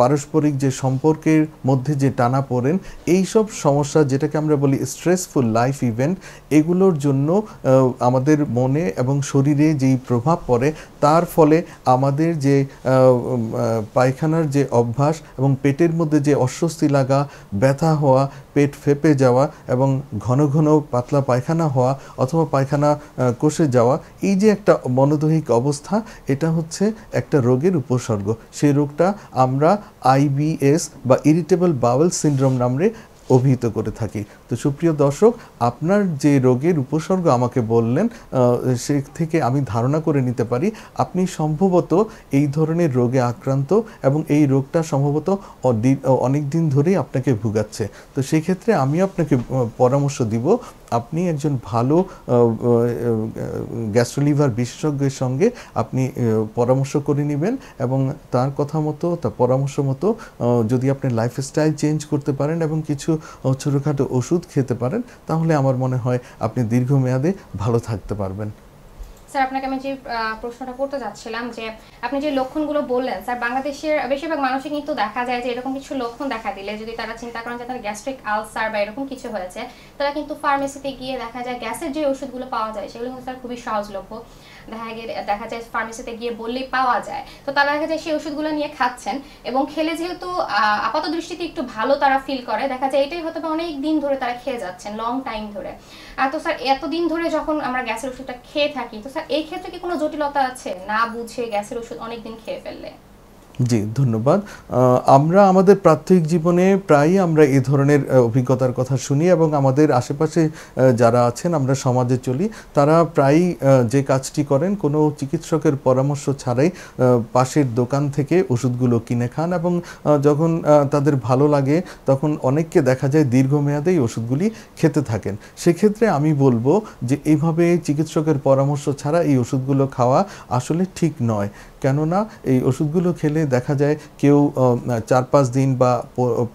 B: পারস্পরিক যে সম্পর্কের মধ্যে যে টানা পড়েন এইসব সমস্যা যেটাকে আমরা বলি স্ট্রেসফুল লাইফ ইভেন্ট এগুলোর জন্য আমাদের মনে এবং শরীরে যেই প্রভাব পড়ে তার ফলে আমাদের যে পায়খানার যে অভ্যাস এবং পেটের মধ্যে যে অস্বস্তি লাগা ব্যথা হওয়া পেট ফেপে যাওয়া এবং ঘন ঘন পাতলা পায়খানা হওয়া অথবা পায়খানা কষে যাওয়া এই যে একটা মনোদৈহিক অবস্থা এটা হচ্ছে একটা রোগের উপসর্গ সেই রোগটা আমরা আইবিএস বা ইরিটেবল বাওয়েল সিন্ড্রোম নামে অভিহিত করে থাকি তো সুপ্রিয় দর্শক আপনার যে রোগের উপসর্গ আমাকে বললেন সে থেকে আমি ধারণা করে নিতে পারি আপনি সম্ভবত এই ধরনের রোগে আক্রান্ত এবং এই রোগটা সম্ভবত অনেক দিন ধরেই আপনাকে ভুগাচ্ছে তো সেক্ষেত্রে আমি আপনাকে পরামর্শ দিব আপনি একজন ভালো গ্যাস্ট্রোলিভার বিশেষজ্ঞের সঙ্গে আপনি পরামর্শ করে নেবেন এবং তার কথা মতো তার পরামর্শ মতো যদি আপনি লাইফস্টাইল চেঞ্জ করতে পারেন এবং কিছু ছোটোখাটো ওষুধ খেতে পারেন তাহলে আমার মনে হয় আপনি দীর্ঘমেয়াদে ভালো থাকতে পারবেন
A: স্যার আপনাকে আমি যে প্রশ্নটা করতে যাচ্ছিলাম যে আপনি যে লক্ষণগুলো বললেন স্যার বাংলাদেশের বেশিরভাগ মানুষই কিন্তু দেখা যায় যে এরকম কিছু লক্ষণ দেখা দিলে যদি তারা চিন্তা করেন যে তার গ্যাস্ট্রিক আলসার বা এরকম কিছু হয়েছে তারা কিন্তু ফার্মেসিতে গিয়ে দেখা যায় গ্যাসের যে ওষুধগুলো পাওয়া যায় সেগুলো কিন্তু স্যার খুবই সহজলভ্য দেখা গিয়ে দেখা যায় ফার্মেসিতে গিয়ে বললেই পাওয়া যায় তো তারা দেখা যায় সেই ওষুধগুলো নিয়ে খাচ্ছেন এবং খেলে যেহেতু আপাত দৃষ্টিতে একটু ভালো তারা ফিল করে দেখা যায় এটাই হয়তো অনেক দিন ধরে তারা খেয়ে যাচ্ছেন লং টাইম ধরে তো স্যার এতদিন ধরে যখন আমরা গ্যাসের ওষুধটা খেয়ে থাকি তো স্যার এই ক্ষেত্রে কি কোনো জটিলতা আছে না বুঝে গ্যাসের ওষুধ অনেকদিন খেয়ে ফেললে
B: জি ধন্যবাদ আমরা আমাদের প্রাত্যহিক জীবনে প্রায়ই আমরা এ ধরনের অভিজ্ঞতার কথা শুনি এবং আমাদের আশেপাশে যারা আছেন আমরা সমাজে চলি তারা প্রায়ই যে কাজটি করেন কোনো চিকিৎসকের পরামর্শ ছাড়াই পাশের দোকান থেকে ওষুধগুলো কিনে খান এবং যখন তাদের ভালো লাগে তখন অনেককে দেখা যায় দীর্ঘমেয়াদে এই ওষুধগুলি খেতে থাকেন সেক্ষেত্রে আমি বলবো যে এইভাবে চিকিৎসকের পরামর্শ ছাড়া এই ওষুধগুলো খাওয়া আসলে ঠিক নয় কেননা এই ওষুধগুলো খেলে দেখা যায় কেউ চার পাঁচ দিন বা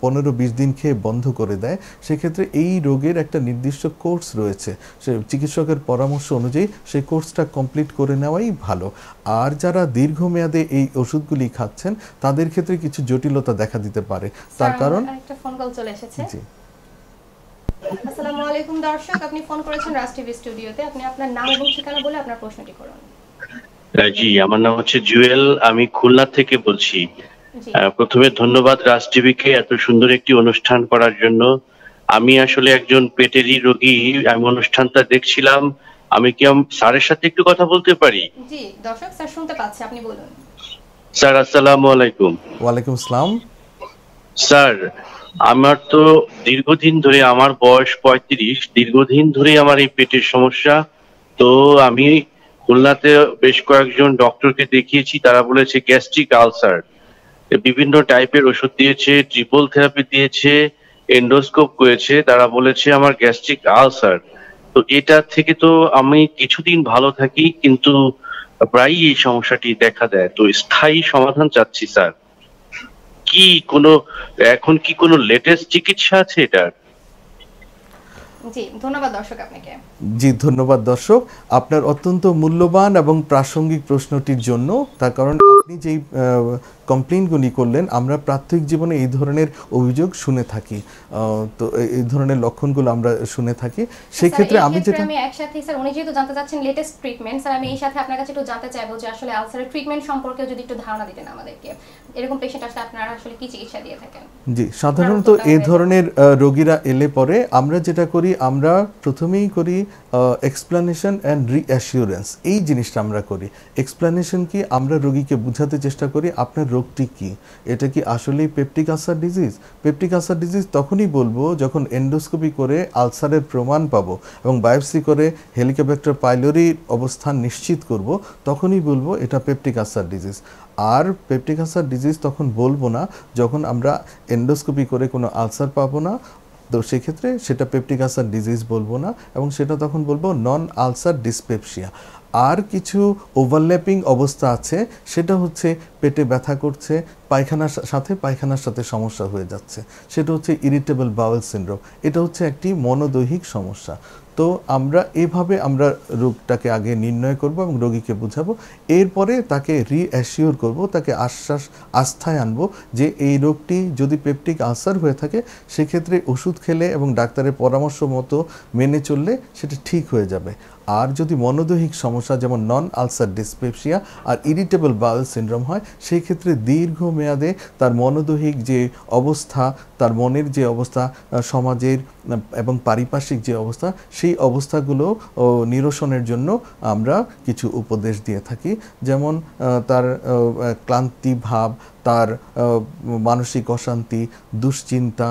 B: পনেরো বিশ দিন খেয়ে বন্ধ করে দেয় সেক্ষেত্রে এই রোগের একটা নির্দিষ্ট কোর্স রয়েছে সে চিকিৎসকের পরামর্শ অনুযায়ী সেই কোর্সটা কমপ্লিট করে নেওয়াই ভালো আর যারা দীর্ঘমেয়াদে এই ওষুধগুলি খাচ্ছেন তাদের ক্ষেত্রে কিছু জটিলতা দেখা দিতে পারে তার কারণ
A: আসসালামু আলাইকুম দর্শক আপনি ফোন করেছেন রাজ টিভি স্টুডিওতে আপনি আপনার নাম এবং ঠিকানা বলে আপনার প্রশ্নটি করুন
B: জি আমার নাম হচ্ছে জুয়েল আমি খুলনা থেকে বলছি প্রথমে ধন্যবাদ রাজ টিভিকে এত সুন্দর একটি অনুষ্ঠান করার জন্য আমি আসলে একজন পেটেরই রোগী আমি অনুষ্ঠানটা দেখছিলাম আমি কি স্যারের সাথে একটু কথা বলতে পারি স্যার আসসালামু আলাইকুম ওয়ালাইকুম আসসালাম স্যার আমার তো দীর্ঘদিন ধরে আমার বয়স পঁয়ত্রিশ দীর্ঘদিন ধরে আমার এই পেটের সমস্যা তো আমি খুলনাতে বেশ কয়েকজন ডক্টরকে দেখিয়েছি তারা বলেছে গ্যাস্ট্রিক আলসার বিভিন্ন টাইপের ওষুধ দিয়েছে ট্রিপল থেরাপি দিয়েছে এন্ডোস্কোপ করেছে তারা বলেছে আমার গ্যাস্ট্রিক আলসার তো এটা থেকে তো আমি কিছুদিন ভালো থাকি কিন্তু প্রায়ই এই সমস্যাটি দেখা দেয় তো স্থায়ী সমাধান চাচ্ছি স্যার কি কোনো এখন কি কোনো লেটেস্ট চিকিৎসা আছে এটার জি ধন্যবাদ দর্শক আপনার অত্যন্ত মূল্যবান এবং প্রাসঙ্গিক প্রশ্নটির জন্য তার কারণ আপনি যেই কমপ্লেনগুলি করলেন আমরা প্রাত্যহিক জীবনে এই ধরনের অভিযোগ শুনে থাকি তো এই ধরনের লক্ষণগুলো আমরা শুনে থাকি সেই ক্ষেত্রে আমি যেটা আমি
A: একসাথে স্যার উনি যেহেতু জানতে চাচ্ছেন লেটেস্ট ট্রিটমেন্ট স্যার আমি এই সাথে আপনার কাছে একটু জানতে চাইবো যে আসলে আলসারের ট্রিটমেন্ট সম্পর্কে যদি একটু ধারণা দিতেন আমাদেরকে এরকম পেশেন্ট আসলে আপনারা আসলে কি চিকিৎসা দিয়ে থাকেন
B: জি সাধারণত এই ধরনের রোগীরা এলে পরে আমরা যেটা করি আমরা প্রথমেই করি এক্সপ্লানেশন অ্যান্ড রিঅ্যাসিওরেন্স এই জিনিসটা আমরা করি এক্সপ্লানেশন কি আমরা রোগীকে বুঝাতে চেষ্টা করি আপনার রোগটি কি এটা কি আসলেই peptic ulcer disease peptic ulcer disease তখনই বলবো যখন এন্ডোস্কোপি করে আলসারের প্রমাণ পাবো এবং বায়োপসি করে হেলিকপ্টার পাইলোরির অবস্থান নিশ্চিত করব তখনই বলবো এটা পেপটিক আলসার ডিজিজ আর পেপটিক আলসার ডিজিজ তখন বলবো না যখন আমরা এন্ডোস্কোপি করে কোনো আলসার পাবো না তো সেক্ষেত্রে সেটা পেপটিক আলসার ডিজিজ বলবো না এবং সেটা তখন বলবো নন আলসার ডিসপেপসিয়া আর কিছু ওভারল্যাপিং অবস্থা আছে সেটা হচ্ছে পেটে ব্যথা করছে পায়খানার সাথে পায়খানার সাথে সমস্যা হয়ে যাচ্ছে সেটা হচ্ছে ইরিটেবল বাউল সিন্ড্রোম এটা হচ্ছে একটি মনোদৈহিক সমস্যা তো আমরা এভাবে আমরা রোগটাকে আগে নির্ণয় করব এবং রোগীকে বুঝাবো এরপরে তাকে রিঅ্যাসিওর করব তাকে আশ্বাস আস্থায় আনবো যে এই রোগটি যদি পেপটিক আলসার হয়ে থাকে সেক্ষেত্রে ওষুধ খেলে এবং ডাক্তারের পরামর্শ মতো মেনে চললে সেটা ঠিক হয়ে যাবে আর যদি মনোদৈহিক সমস্যা যেমন নন আলসার ডিসপেপসিয়া আর ইরিটেবল বাউল সিনড্রোম হয় সেই ক্ষেত্রে দীর্ঘমেয়াদে তার মনোদৈহিক যে অবস্থা তার মনের যে অবস্থা সমাজের এবং পারিপার্শ্বিক যে অবস্থা সেই অবস্থাগুলো নিরসনের জন্য আমরা কিছু উপদেশ দিয়ে থাকি যেমন তার ক্লান্তি ভাব তার মানসিক অশান্তি দুশ্চিন্তা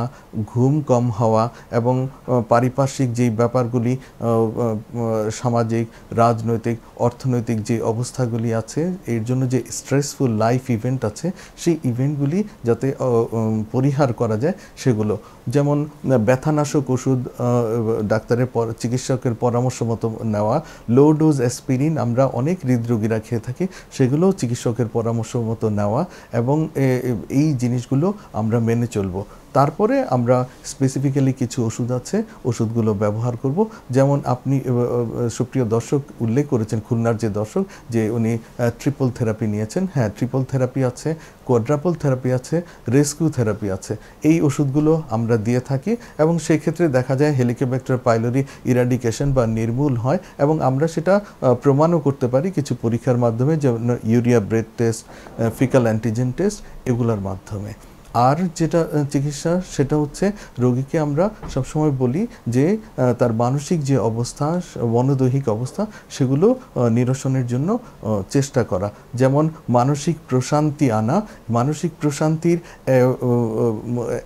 B: ঘুম কম হওয়া এবং পারিপার্শ্বিক যেই ব্যাপারগুলি সামাজিক রাজনৈতিক অর্থনৈতিক যে অবস্থাগুলি আছে এর জন্য যে স্ট্রেসফুল লাইফ ইভেন্ট আছে সেই ইভেন্টগুলি যাতে পরিহার করা যায় সেগুলো যেমন ব্যথানাশক ওষুধ ডাক্তারের চিকিৎসকের পরামর্শ মতো নেওয়া লো ডোজ অ্যাসপিরিন আমরা অনেক হৃদরোগীরা খেয়ে থাকি সেগুলো চিকিৎসকের পরামর্শ মতো নেওয়া এবং এই জিনিসগুলো আমরা মেনে চলবো তারপরে আমরা স্পেসিফিক্যালি কিছু ওষুধ আছে ওষুধগুলো ব্যবহার করব যেমন আপনি সুপ্রিয় দর্শক উল্লেখ করেছেন খুলনার যে দর্শক যে উনি ট্রিপল থেরাপি নিয়েছেন হ্যাঁ ট্রিপল থেরাপি আছে কোয়াড্রাপল থেরাপি আছে রেস্কিউ থেরাপি আছে এই ওষুধগুলো আমরা দিয়ে থাকি এবং সেই ক্ষেত্রে দেখা যায় হেলিকোব্যাক্টার পাইলরি ইরাডিকেশন বা নির্মূল হয় এবং আমরা সেটা প্রমাণও করতে পারি কিছু পরীক্ষার মাধ্যমে যেমন urea breath test faecal antigen test এগুলোর মাধ্যমে আর যেটা চিকিৎসা সেটা হচ্ছে রোগীকে আমরা সবসময় বলি যে তার মানসিক যে অবস্থা মনোদৈহিক অবস্থা সেগুলো নিরসনের জন্য চেষ্টা করা যেমন মানসিক প্রশান্তি আনা মানসিক প্রশান্তির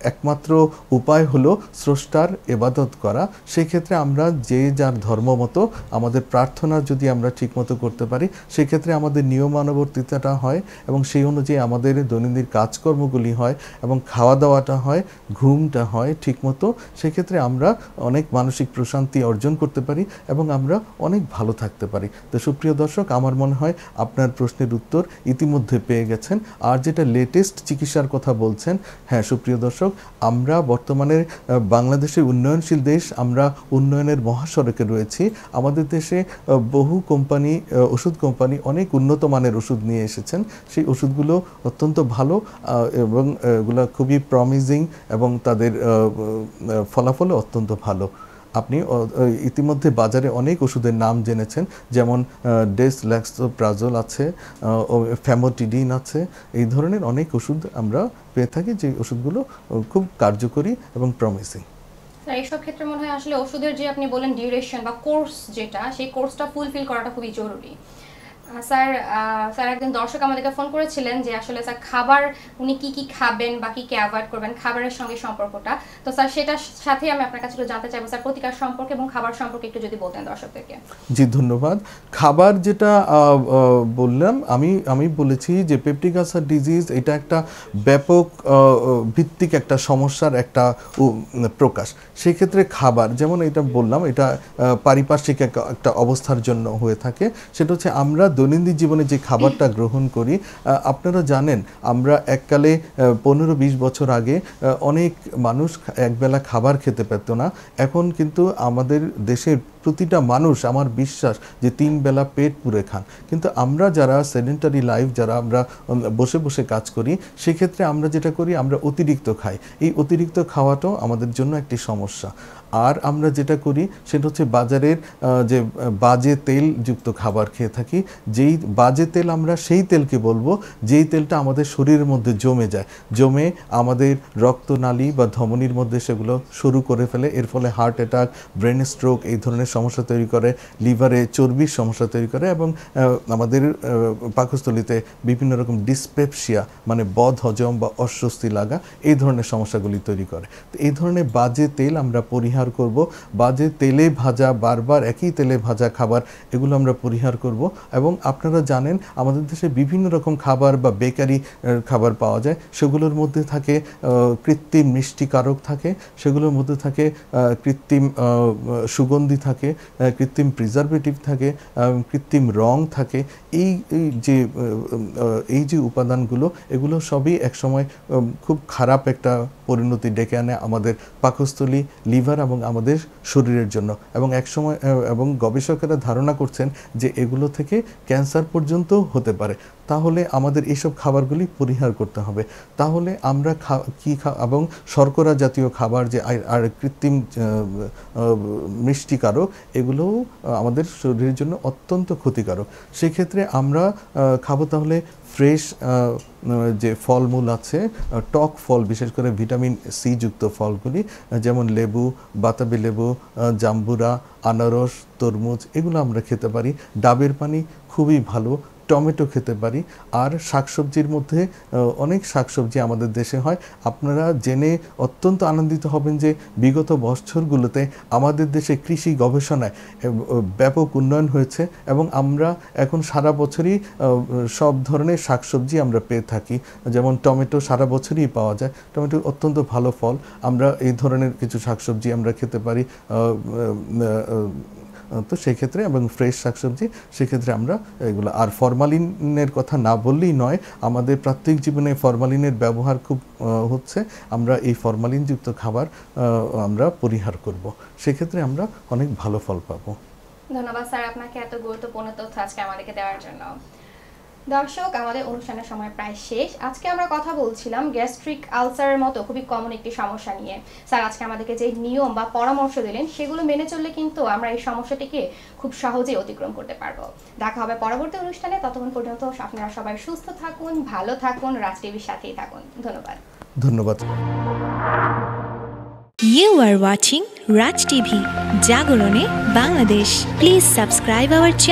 B: একমাত্র উপায় হলো স্রষ্টার এবাদত করা সেক্ষেত্রে আমরা যে যার ধর্ম মতো আমাদের প্রার্থনা যদি আমরা ঠিকমতো করতে পারি সেক্ষেত্রে আমাদের নিয়মানুবর্তিতাটা হয় এবং সেই অনুযায়ী আমাদের দৈনন্দিন কাজকর্মগুলি হয় এবং খাওয়া দাওয়াটা হয় ঘুমটা হয় ঠিকমতো সেক্ষেত্রে আমরা অনেক মানসিক প্রশান্তি অর্জন করতে পারি এবং আমরা অনেক ভালো থাকতে পারি তো সুপ্রিয় দর্শক আমার মনে হয় আপনার প্রশ্নের উত্তর ইতিমধ্যে পেয়ে গেছেন আর যেটা লেটেস্ট চিকিৎসার কথা বলছেন হ্যাঁ সুপ্রিয় দর্শক আমরা বর্তমানে বাংলাদেশের উন্নয়নশীল দেশ আমরা উন্নয়নের মহাসড়কে রয়েছি আমাদের দেশে বহু কোম্পানি ওষুধ কোম্পানি অনেক উন্নত মানের ওষুধ নিয়ে এসেছেন সেই ওষুধগুলো অত্যন্ত ভালো এবং এগুলো খুবই প্রমিজিং এবং তাদের ফলাফলও অত্যন্ত ভালো আপনি ইতিমধ্যে বাজারে অনেক ওষুধের নাম জেনেছেন যেমন ডেস ডেসল্যাক্সোপ্রাজল আছে ফ্যামোটিডিন আছে এই ধরনের অনেক ওষুধ আমরা পেয়ে থাকি যে ওষুধগুলো খুব কার্যকরী এবং প্রমিসিং
A: এইসব ক্ষেত্রে মনে হয় আসলে ওষুধের যে আপনি বলেন ডিউরেশন বা কোর্স যেটা সেই কোর্সটা ফুলফিল করাটা খুবই জরুরি স্যার স্যার একদিন দর্শক আমাদেরকে ফোন করেছিলেন যে আসলে স্যার খাবার উনি কি কি খাবেন বা কি কি অ্যাভয়েড করবেন খাবারের সঙ্গে সম্পর্কটা তো স্যার সেটার সাথে আমি আপনার কাছে জানতে চাইবো স্যার প্রতিকার সম্পর্কে এবং খাবার সম্পর্কে একটু যদি বলতেন দর্শকদেরকে
B: জি ধন্যবাদ খাবার যেটা বললাম আমি আমি বলেছি যে পেপটিক আসার ডিজিজ এটা একটা ব্যাপক ভিত্তিক একটা সমস্যার একটা প্রকাশ সেক্ষেত্রে খাবার যেমন এটা বললাম এটা পারিপার্শ্বিক একটা অবস্থার জন্য হয়ে থাকে সেটা হচ্ছে আমরা দৈনন্দিন জীবনে যে খাবারটা গ্রহণ করি আপনারা জানেন আমরা এককালে পনেরো বিশ বছর আগে অনেক মানুষ একবেলা খাবার খেতে পেত না এখন কিন্তু আমাদের দেশের প্রতিটা মানুষ আমার বিশ্বাস যে তিন বেলা পেট পুরে খান কিন্তু আমরা যারা সেডেন্টারি লাইফ যারা আমরা বসে বসে কাজ করি সেক্ষেত্রে আমরা যেটা করি আমরা অতিরিক্ত খাই এই অতিরিক্ত খাওয়াটাও আমাদের জন্য একটি সমস্যা আর আমরা যেটা করি সেটা হচ্ছে বাজারের যে বাজে তেল যুক্ত খাবার খেয়ে থাকি যেই বাজে তেল আমরা সেই তেলকে বলবো যেই তেলটা আমাদের শরীরের মধ্যে জমে যায় জমে আমাদের রক্তনালী বা ধমনির মধ্যে সেগুলো শুরু করে ফেলে এর ফলে হার্ট অ্যাটাক ব্রেন স্ট্রোক এই ধরনের সমস্যা তৈরি করে লিভারে চর্বির সমস্যা তৈরি করে এবং আমাদের পাকস্থলীতে বিভিন্ন রকম ডিসপেপসিয়া মানে বদ হজম বা অস্বস্তি লাগা এই ধরনের সমস্যাগুলি তৈরি করে তো এই ধরনের বাজে তেল আমরা পরিহার পরিহার করব বা যে তেলে ভাজা বারবার একই তেলে ভাজা খাবার এগুলো আমরা পরিহার করব এবং আপনারা জানেন আমাদের দেশে বিভিন্ন রকম খাবার বা বেকারি খাবার পাওয়া যায় সেগুলোর মধ্যে থাকে কৃত্রিম মিষ্টিকারক থাকে সেগুলোর মধ্যে থাকে কৃত্রিম সুগন্ধি থাকে কৃত্রিম প্রিজারভেটিভ থাকে কৃত্রিম রং থাকে এই যে এই যে উপাদানগুলো এগুলো সবই একসময় খুব খারাপ একটা পরিণতি ডেকে আনে আমাদের পাকস্থলী লিভার এবং এবং আমাদের শরীরের জন্য এবং একসময় এবং গবেষকেরা ধারণা করছেন যে এগুলো থেকে ক্যান্সার পর্যন্ত হতে পারে তাহলে আমাদের এইসব খাবারগুলি পরিহার করতে হবে তাহলে আমরা কি এবং শর্করা জাতীয় খাবার যে আর কৃত্রিম মিষ্টিকারক এগুলোও আমাদের শরীরের জন্য অত্যন্ত ক্ষতিকারক সেক্ষেত্রে আমরা খাবো তাহলে ফ্রেশ যে ফলমূল আছে টক ফল বিশেষ করে ভিটামিন সি যুক্ত ফলগুলি যেমন লেবু বাতাবি লেবু জাম্বুরা আনারস তরমুজ এগুলো আমরা খেতে পারি ডাবের পানি খুবই ভালো টমেটো খেতে পারি আর শাকসবজির মধ্যে অনেক শাকসবজি আমাদের দেশে হয় আপনারা জেনে অত্যন্ত আনন্দিত হবেন যে বিগত বছরগুলোতে আমাদের দেশে কৃষি গবেষণায় ব্যাপক উন্নয়ন হয়েছে এবং আমরা এখন সারা বছরই সব ধরনের শাকসবজি আমরা পেয়ে থাকি যেমন টমেটো সারা বছরই পাওয়া যায় টমেটো অত্যন্ত ভালো ফল আমরা এই ধরনের কিছু শাকসবজি আমরা খেতে পারি তো সেক্ষেত্রে এবং ফ্রেশ শাকসবজি সেক্ষেত্রে আমরা এগুলো আর ফরমালিনের কথা না বললেই নয় আমাদের প্রাত্যিক জীবনে ফরমালিনের ব্যবহার খুব হচ্ছে আমরা এই ফরমালিনযুক্ত খাবার আমরা পরিহার করব সেক্ষেত্রে আমরা অনেক ভালো ফল পাবো
A: ধন্যবাদ স্যার আপনাকে এত গুরুত্বপূর্ণ তথ্য আজকে আমাদেরকে দেওয়ার জন্য দর্শক আমাদের অনুষ্ঠানের সময় প্রায় শেষ আজকে আমরা কথা বলছিলাম গ্যাস্ট্রিক আলসারের মতো খুবই কমন একটি সমস্যা নিয়ে স্যার আজকে আমাদেরকে যে নিয়ম বা পরামর্শ দিলেন সেগুলো মেনে চললে কিন্তু আমরা এই সমস্যাটিকে খুব সহজেই অতিক্রম করতে পারবো দেখা হবে পরবর্তী অনুষ্ঠানে ততক্ষণ পর্যন্ত আপনারা সবাই সুস্থ থাকুন ভালো থাকুন রাজ টিভির সাথেই থাকুন
B: ধন্যবাদ ধন্যবাদ you are watching
A: Raj TV জাগরণে Bangladesh please subscribe our channel